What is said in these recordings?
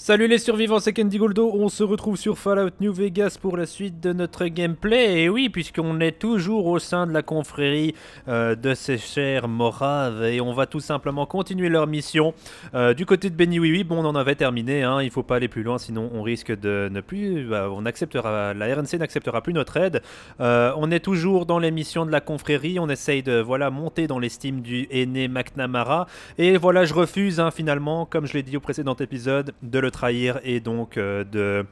Salut les survivants, c'est Candy Goldo, on se retrouve sur Fallout New Vegas pour la suite de notre gameplay, et oui, puisqu'on est toujours au sein de la confrérie euh, de ces chers Moraves, et on va tout simplement continuer leur mission. Euh, du côté de Benny oui, oui bon, on en avait terminé, hein. il faut pas aller plus loin, sinon on risque de ne plus... Bah, on acceptera, la RNC n'acceptera plus notre aide. Euh, on est toujours dans les missions de la confrérie, on essaye de, voilà, monter dans l'estime du aîné McNamara, et voilà, je refuse, hein, finalement, comme je l'ai dit au précédent épisode, de le trahir et donc euh, de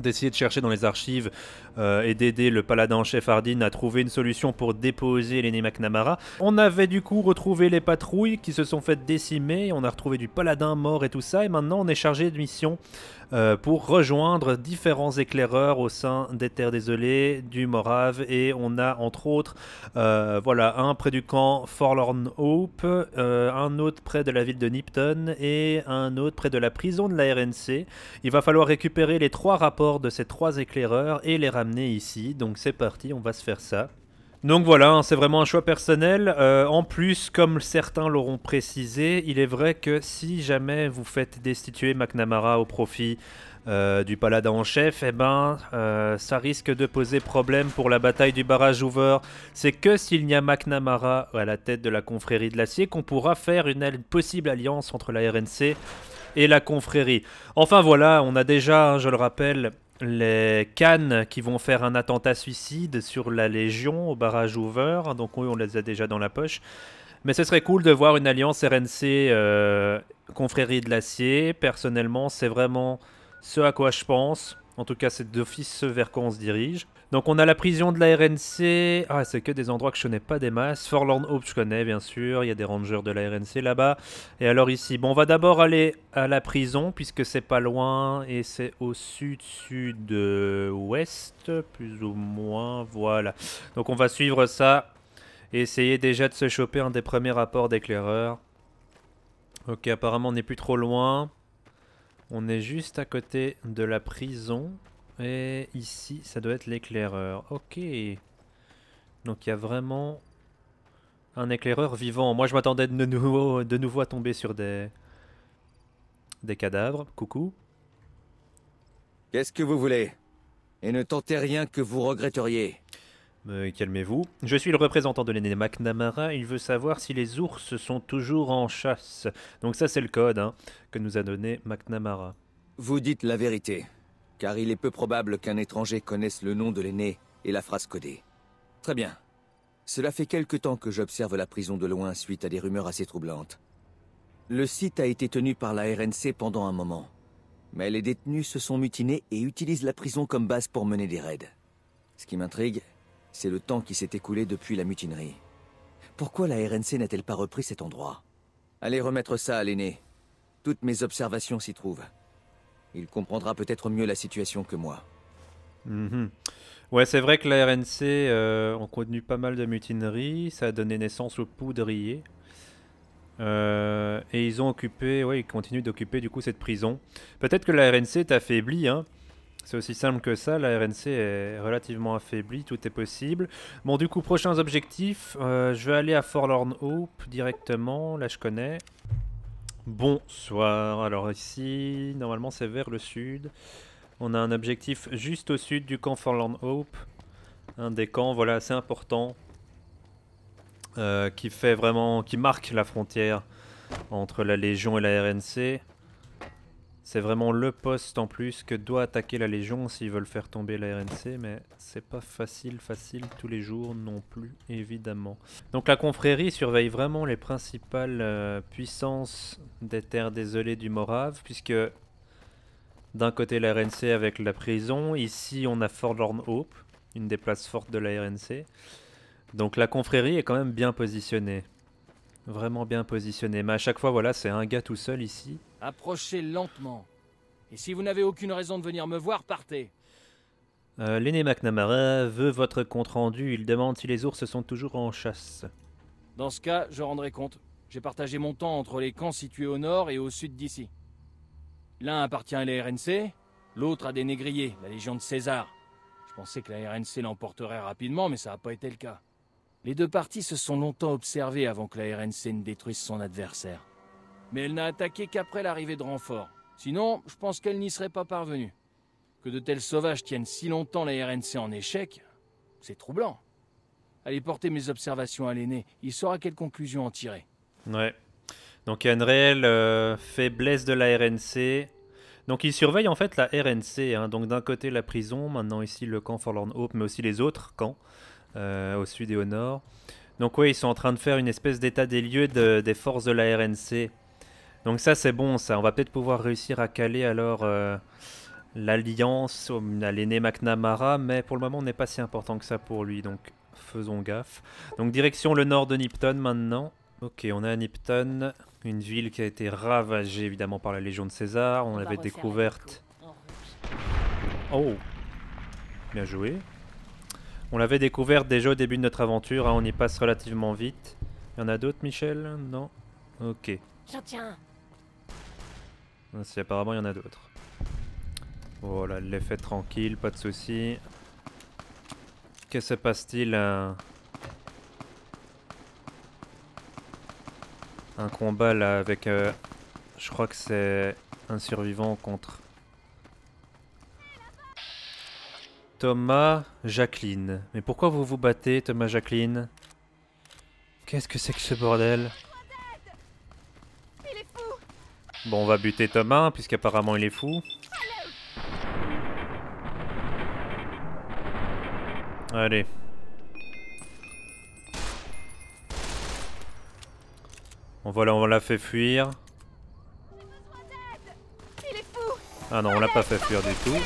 d'essayer de chercher dans les archives euh, et d'aider le paladin chef Ardin à trouver une solution pour déposer l'ennemi McNamara. On avait du coup retrouvé les patrouilles qui se sont faites décimer, on a retrouvé du paladin mort et tout ça, et maintenant on est chargé de mission euh, pour rejoindre différents éclaireurs au sein des terres désolées du Morave, et on a entre autres euh, voilà, un près du camp Forlorn Hope, un autre près de la ville de Nipton, et un autre près de la prison de la RNC. Il va falloir récupérer les trois rapports de ces trois éclaireurs et les ramener ici. Donc c'est parti, on va se faire ça. Donc voilà, hein, c'est vraiment un choix personnel. Euh, en plus, comme certains l'auront précisé, il est vrai que si jamais vous faites destituer McNamara au profit euh, du paladin en chef, et eh ben, euh, ça risque de poser problème pour la bataille du barrage Hoover. C'est que s'il n'y a McNamara à la tête de la confrérie de l'acier qu'on pourra faire une possible alliance entre la RNC et la confrérie. Enfin voilà, on a déjà, hein, je le rappelle, les Cannes qui vont faire un attentat suicide sur la Légion au barrage Hoover. Donc oui, on les a déjà dans la poche. Mais ce serait cool de voir une alliance RNC euh, Confrérie de l'Acier. Personnellement, c'est vraiment ce à quoi je pense. En tout cas, c'est d'office vers quoi on se dirige. Donc on a la prison de la RNC. Ah, c'est que des endroits que je connais pas des masses. Forlorn Hope, je connais bien sûr. Il y a des rangers de la RNC là-bas. Et alors ici, bon, on va d'abord aller à la prison puisque c'est pas loin et c'est au sud-sud-ouest, plus ou moins. Voilà. Donc on va suivre ça et essayer déjà de se choper un des premiers rapports d'éclaireur. Ok, apparemment on n'est plus trop loin. On est juste à côté de la prison. Et ici, ça doit être l'éclaireur. Ok. Donc il y a vraiment un éclaireur vivant. Moi, je m'attendais de nouveau, à tomber sur des, des cadavres. Coucou. Qu'est-ce que vous voulez Et ne tentez rien que vous regretteriez. Euh, calmez-vous. Je suis le représentant de l'aîné McNamara. Il veut savoir si les ours sont toujours en chasse. Donc ça, c'est le code hein, que nous a donné McNamara. Vous dites la vérité, car il est peu probable qu'un étranger connaisse le nom de l'aîné et la phrase codée. Très bien. Cela fait quelque temps que j'observe la prison de loin suite à des rumeurs assez troublantes. Le site a été tenu par la RNC pendant un moment. Mais les détenus se sont mutinés et utilisent la prison comme base pour mener des raids. Ce qui m'intrigue, c'est le temps qui s'est écoulé depuis la mutinerie. Pourquoi la RNC n'a-t-elle pas repris cet endroit Allez remettre ça à l'aîné. Toutes mes observations s'y trouvent. Il comprendra peut-être mieux la situation que moi. Mhm. Ouais, c'est vrai que la RNC a euh, ont contenu pas mal de mutineries. Ça a donné naissance aux poudriers. Euh, et ils ont occupé, ouais, ils continuent d'occuper du coup cette prison. Peut-être que la RNC est affaiblie, hein, c'est aussi simple que ça, la RNC est relativement affaiblie, tout est possible. Bon, du coup, prochains objectifs, euh, je vais aller à Forlorn Hope directement, là je connais. Bonsoir, alors ici, normalement c'est vers le sud. On a un objectif juste au sud du camp Forlorn Hope, un des camps, voilà, assez important, euh, qui fait vraiment, qui marque la frontière entre la Légion et la RNC. C'est vraiment le poste en plus que doit attaquer la Légion s'ils veulent faire tomber la RNC, mais c'est pas facile, facile tous les jours non plus, évidemment. Donc la confrérie surveille vraiment les principales euh, puissances des terres désolées du Morave, puisque d'un côté la RNC avec la prison, ici on a Fort Hope, une des places fortes de la RNC. Donc la confrérie est quand même bien positionnée. Vraiment bien positionné. Mais à chaque fois, voilà, c'est un gars tout seul ici. Approchez lentement. Et si vous n'avez aucune raison de venir me voir, partez. Euh, L'aîné McNamara veut votre compte-rendu. Il demande si les ours sont toujours en chasse. Dans ce cas, je rendrai compte. J'ai partagé mon temps entre les camps situés au nord et au sud d'ici. L'un appartient à la RNC, l'autre à des négriers, la Légion de César. Je pensais que la RNC l'emporterait rapidement, mais ça n'a pas été le cas. Les deux parties se sont longtemps observées avant que la RNC ne détruise son adversaire. Mais elle n'a attaqué qu'après l'arrivée de renforts. Sinon, je pense qu'elle n'y serait pas parvenue. Que de tels sauvages tiennent si longtemps la RNC en échec, c'est troublant. Allez porter mes observations à l'aîné, il saura quelle conclusion en tirer. Ouais. Donc il y a une réelle euh, faiblesse de la RNC. Donc il surveille en fait la RNC. Hein. Donc d'un côté la prison, maintenant ici le camp Forlorn Hope, mais aussi les autres camps. Euh, au sud et au nord. Donc oui, ils sont en train de faire une espèce d'état des lieux des forces de la RNC. Donc ça c'est bon, ça. On va peut-être pouvoir réussir à caler alors euh, l'alliance à l'aîné McNamara, mais pour le moment on n'est pas si important que ça pour lui, donc faisons gaffe. Donc direction le nord de Nipton maintenant. Ok, on est à Nipton, une ville qui a été ravagée évidemment par la Légion de César. On, on l'avait découverte. Oh Bien joué. On l'avait découvert déjà au début de notre aventure, hein, on y passe relativement vite. Il y en a d'autres, Michel Non Ok. tiens Si, apparemment, il y en a d'autres. Voilà, l'effet tranquille, pas de soucis. Que se passe-t-il Un combat là avec. Euh, je crois que c'est un survivant contre Thomas Jacqueline. Mais pourquoi vous vous battez, Thomas Jacqueline Qu'est-ce que c'est que ce bordel Bon, on va buter Thomas, puisqu'apparemment il est fou. Allez. On voilà, on l'a fait fuir. Ah non, on l'a pas fait fuir du tout.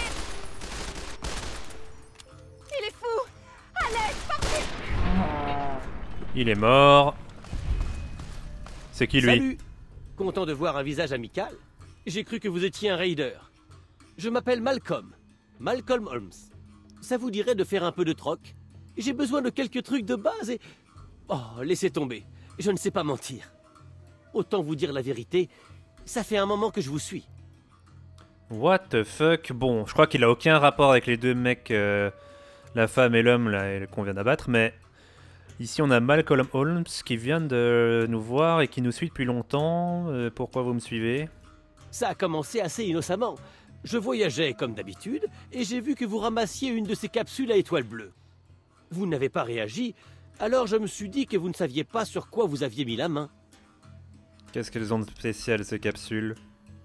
Il est mort. C'est qui lui Salut Content de voir un visage amical. J'ai cru que vous étiez un raider. Je m'appelle Malcolm. Malcolm Holmes. Ça vous dirait de faire un peu de troc J'ai besoin de quelques trucs de base et... Oh, laissez tomber. Je ne sais pas mentir. Autant vous dire la vérité, ça fait un moment que je vous suis. What the fuck Bon, je crois qu'il a aucun rapport avec les deux mecs, euh, la femme et l'homme qu'on vient d'abattre, mais Ici, on a Malcolm Holmes qui vient de nous voir et qui nous suit depuis longtemps. Euh, pourquoi vous me suivez Ça a commencé assez innocemment. Je voyageais comme d'habitude et j'ai vu que vous ramassiez une de ces capsules à étoile bleue. Vous n'avez pas réagi, alors je me suis dit que vous ne saviez pas sur quoi vous aviez mis la main. Qu'est-ce qu'elles ont de spécial ces capsules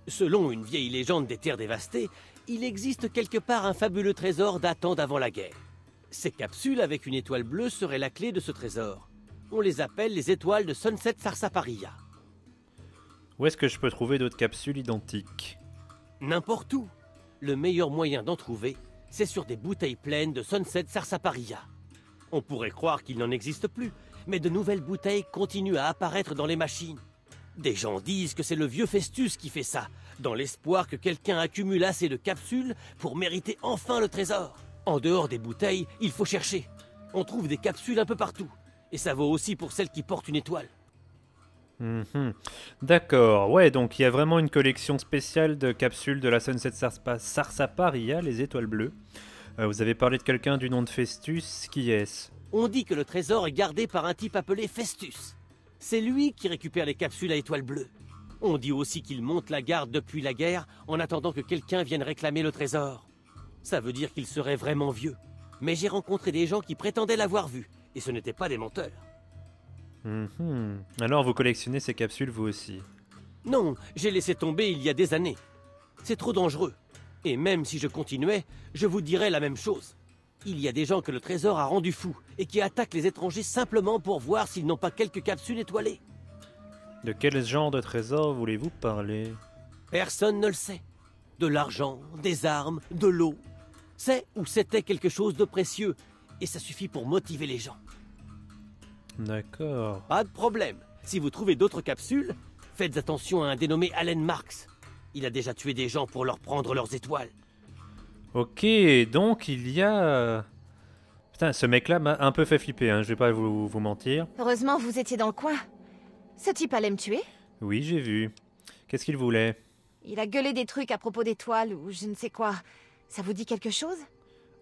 Selon une vieille légende des terres dévastées, il existe quelque part un fabuleux trésor datant d'avant la guerre. Ces capsules avec une étoile bleue seraient la clé de ce trésor. On les appelle les étoiles de Sunset Sarsaparilla. Où est-ce que je peux trouver d'autres capsules identiques N'importe où. Le meilleur moyen d'en trouver, c'est sur des bouteilles pleines de Sunset Sarsaparilla. On pourrait croire qu'il n'en existe plus, mais de nouvelles bouteilles continuent à apparaître dans les machines. Des gens disent que c'est le vieux Festus qui fait ça, dans l'espoir que quelqu'un accumule assez de capsules pour mériter enfin le trésor. En dehors des bouteilles, il faut chercher. On trouve des capsules un peu partout. Et ça vaut aussi pour celles qui portent une étoile. Mhm. D'accord, ouais, donc il y a vraiment une collection spéciale de capsules de la Sunset Sarsaparia, les étoiles bleues. Euh, vous avez parlé de quelqu'un du nom de Festus, qui est-ce On dit que le trésor est gardé par un type appelé Festus. C'est lui qui récupère les capsules à étoiles bleues. On dit aussi qu'il monte la garde depuis la guerre en attendant que quelqu'un vienne réclamer le trésor. Ça veut dire qu'il serait vraiment vieux. Mais j'ai rencontré des gens qui prétendaient l'avoir vu, et ce n'étaient pas des menteurs. Mhm. Alors vous collectionnez ces capsules vous aussi Non, j'ai laissé tomber il y a des années. C'est trop dangereux. Et même si je continuais, je vous dirais la même chose. Il y a des gens que le trésor a rendus fous et qui attaquent les étrangers simplement pour voir s'ils n'ont pas quelques capsules étoilées. De quel genre de trésor voulez-vous parler Personne ne le sait. De l'argent, des armes, de l'eau, c'est ou c'était quelque chose de précieux, et ça suffit pour motiver les gens. D'accord. Pas de problème. Si vous trouvez d'autres capsules, faites attention à un dénommé Allen Marx. Il a déjà tué des gens pour leur prendre leurs étoiles. Ok, donc il y a... Putain, ce mec-là m'a un peu fait flipper, hein, je vais pas vous, vous mentir. Heureusement, vous étiez dans le coin. Ce type allait me tuer Oui, j'ai vu. Qu'est-ce qu'il voulait Il a gueulé des trucs à propos d'étoiles ou je ne sais quoi. Ça vous dit quelque chose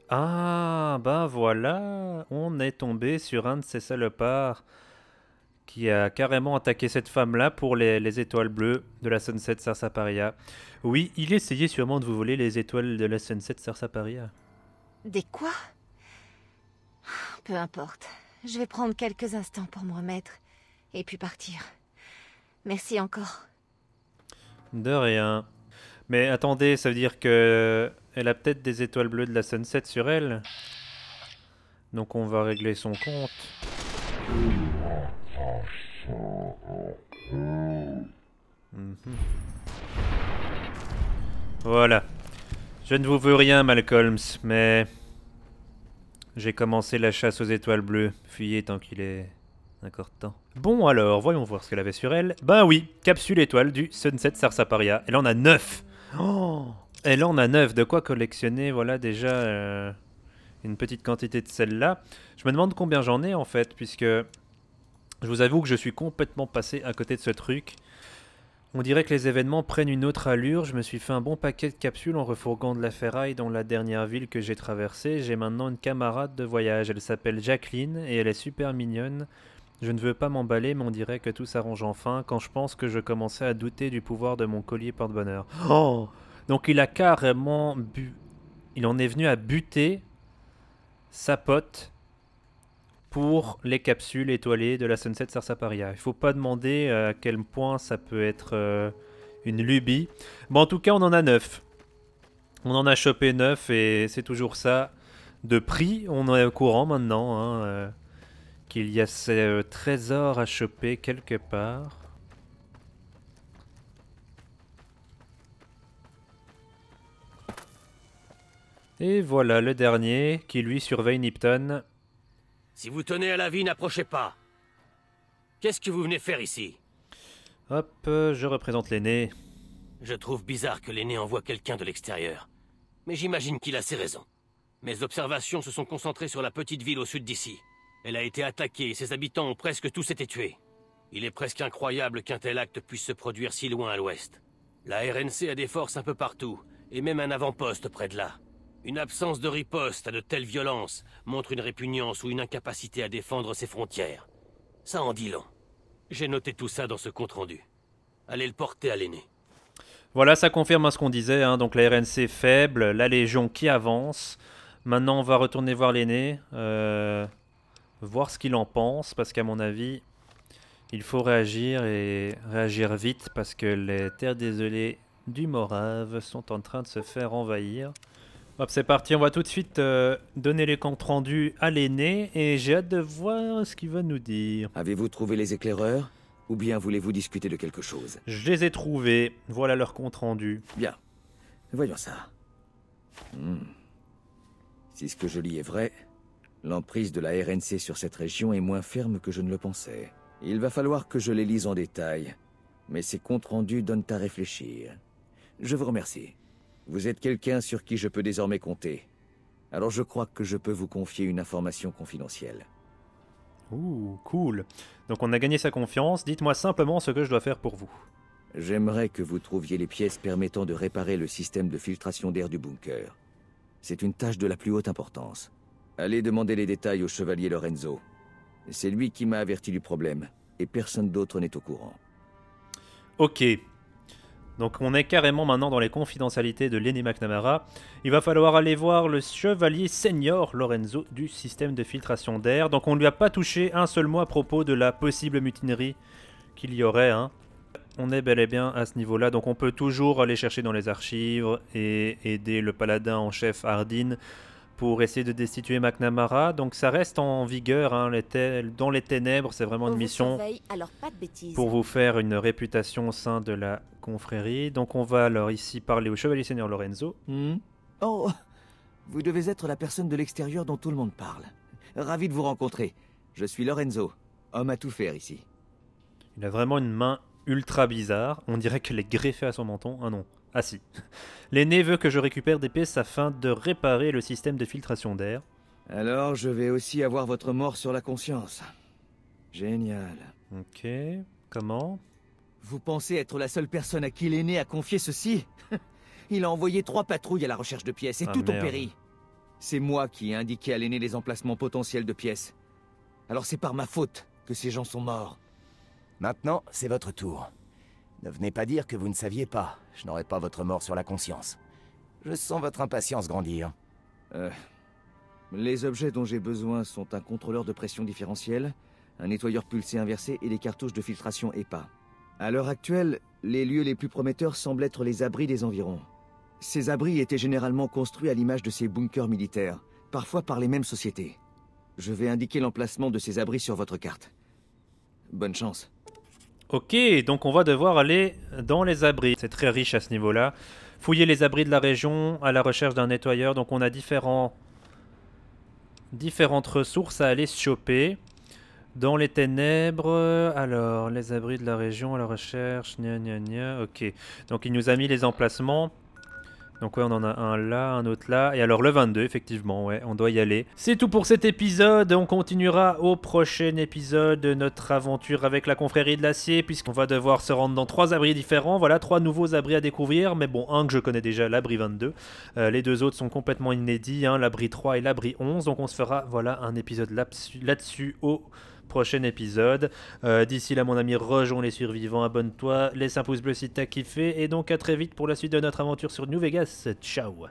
Ah, ben voilà On est tombé sur un de ces salopards qui a carrément attaqué cette femme-là pour les, étoiles bleues de la Sunset Sarsaparia. Oui, il essayait sûrement de vous voler les étoiles de la Sunset Sarsaparia. Des quoi Peu importe. Je vais prendre quelques instants pour me remettre et puis partir. Merci encore. De rien. Mais attendez, ça veut dire que elle a peut-être des étoiles bleues de la Sunset sur elle. Donc on va régler son compte. Mhm. Voilà. Je ne vous veux rien, Malcolms, mais... J'ai commencé la chasse aux étoiles bleues. Fuyez tant qu'il est encore temps. Bon alors, voyons voir ce qu'elle avait sur elle. Ben oui, capsule étoile du Sunset Sarsaparia. Elle en a 9 Oh et là, on a neuf. De quoi collectionner, voilà, déjà euh, une petite quantité de celles-là. Je me demande combien j'en ai, en fait, puisque je vous avoue que je suis complètement passé à côté de ce truc. On dirait que les événements prennent une autre allure. Je me suis fait un bon paquet de capsules en refourguant de la ferraille dans la dernière ville que j'ai traversée. J'ai maintenant une camarade de voyage. Elle s'appelle Jacqueline et elle est super mignonne. Je ne veux pas m'emballer, mais on dirait que tout s'arrange enfin quand je pense que je commençais à douter du pouvoir de mon collier porte-bonheur. Oh donc il a carrément bu. Il en est venu à buter sa pote pour les capsules étoilées de la Sunset Sarsaparia. Il faut pas demander euh, à quel point ça peut être euh, une lubie. Bon, en tout cas, on en a 9. On en a chopé 9 et c'est toujours ça de prix. On est au courant maintenant hein, euh, qu'il y a ces trésors à choper quelque part. Et voilà le dernier qui lui surveille Nipton. Si vous tenez à la vie, n'approchez pas. Qu'est-ce que vous venez faire ici Hop, euh, je représente l'aîné. Je trouve bizarre que l'aîné envoie quelqu'un de l'extérieur. Mais j'imagine qu'il a ses raisons. Mes observations se sont concentrées sur la petite ville au sud d'ici. Elle a été attaquée et ses habitants ont presque tous été tués. Il est presque incroyable qu'un tel acte puisse se produire si loin à l'ouest. La RNC a des forces un peu partout, et même un avant-poste près de là. Une absence de riposte à de telles violences montre une répugnance ou une incapacité à défendre ses frontières. Ça en dit long. J'ai noté tout ça dans ce compte-rendu. Allez le porter à l'aîné. Voilà, ça confirme hein, ce qu'on disait. Hein. Donc la RNC faible, la Légion qui avance. Maintenant, on va retourner voir l'aîné, euh, voir ce qu'il en pense, parce qu'à mon avis, il faut réagir et réagir vite, parce que les terres désolées du Morave sont en train de se faire envahir. Hop, c'est parti. On va tout de suite euh, donner les comptes rendus à l'aîné et j'ai hâte de voir ce qu'il va nous dire. Avez-vous trouvé les éclaireurs ou bien voulez-vous discuter de quelque chose Je les ai trouvés. Voilà leurs comptes rendu. Bien. Voyons ça. Hmm. Si ce que je lis est vrai, l'emprise de la RNC sur cette région est moins ferme que je ne le pensais. Il va falloir que je les lise en détail, mais ces comptes rendus donnent à réfléchir. Je vous remercie. Vous êtes quelqu'un sur qui je peux désormais compter. Alors je crois que je peux vous confier une information confidentielle. Ouh, cool. Donc on a gagné sa confiance. Dites-moi simplement ce que je dois faire pour vous. J'aimerais que vous trouviez les pièces permettant de réparer le système de filtration d'air du bunker. C'est une tâche de la plus haute importance. Allez demander les détails au chevalier Lorenzo. C'est lui qui m'a averti du problème, et personne d'autre n'est au courant. Ok, donc on est carrément maintenant dans les confidentialités de Lenny McNamara. Il va falloir aller voir le chevalier senior Lorenzo du système de filtration d'air. Donc on ne lui a pas touché un seul mot à propos de la possible mutinerie qu'il y aurait. Hein. On est bel et bien à ce niveau-là, donc on peut toujours aller chercher dans les archives et aider le paladin en chef Hardin pour essayer de destituer McNamara. Donc ça reste en vigueur. Hein, dans les ténèbres, c'est vraiment une mission pour vous faire une réputation au sein de la donc on va alors ici parler au chevalier seigneur Lorenzo. Hmm. Oh, vous devez être la personne de l'extérieur dont tout le monde parle. Ravi de vous rencontrer. Je suis Lorenzo, homme à tout faire ici. Il a vraiment une main ultra bizarre. On dirait qu'elle est greffée à son menton. Ah non, ah si. L'aîné veut que je récupère des pièces afin de réparer le système de filtration d'air. Alors je vais aussi avoir votre mort sur la conscience. Génial. Ok, comment vous pensez être la seule personne à qui l'aîné a confié ceci Il a envoyé trois patrouilles à la recherche de pièces et ah, tout ont péri. C'est moi qui ai indiqué à l'aîné les emplacements potentiels de pièces. Alors c'est par ma faute que ces gens sont morts. Maintenant, c'est votre tour. Ne venez pas dire que vous ne saviez pas. Je n'aurai pas votre mort sur la conscience. Je sens votre impatience grandir. Euh, les objets dont j'ai besoin sont un contrôleur de pression différentielle, un nettoyeur pulsé inversé et des cartouches de filtration EPA. À l'heure actuelle, les lieux les plus prometteurs semblent être les abris des environs. Ces abris étaient généralement construits à l'image de ces bunkers militaires, parfois par les mêmes sociétés. Je vais indiquer l'emplacement de ces abris sur votre carte. Bonne chance. Ok, donc on va devoir aller dans les abris. C'est très riche à ce niveau-là. Fouiller les abris de la région à la recherche d'un nettoyeur. Donc on a différents, différentes ressources à aller choper. Dans les ténèbres, euh, alors, les abris de la région à la recherche, gna gna gna, ok. Donc il nous a mis les emplacements. Donc ouais, on en a un là, un autre là, et alors le 22, effectivement, ouais, on doit y aller. C'est tout pour cet épisode, on continuera au prochain épisode de notre aventure avec la confrérie de l'acier, puisqu'on va devoir se rendre dans trois abris différents, voilà, trois nouveaux abris à découvrir, mais bon, un que je connais déjà, l'abri 22, euh, les deux autres sont complètement inédits, hein, l'abri 3 et l'abri 11, donc on se fera, voilà, un épisode là-dessus au prochain épisode. Euh, d'ici là, mon ami, rejoins les survivants, abonne-toi, laisse un pouce bleu si t'as kiffé, et donc à très vite pour la suite de notre aventure sur New Vegas. Ciao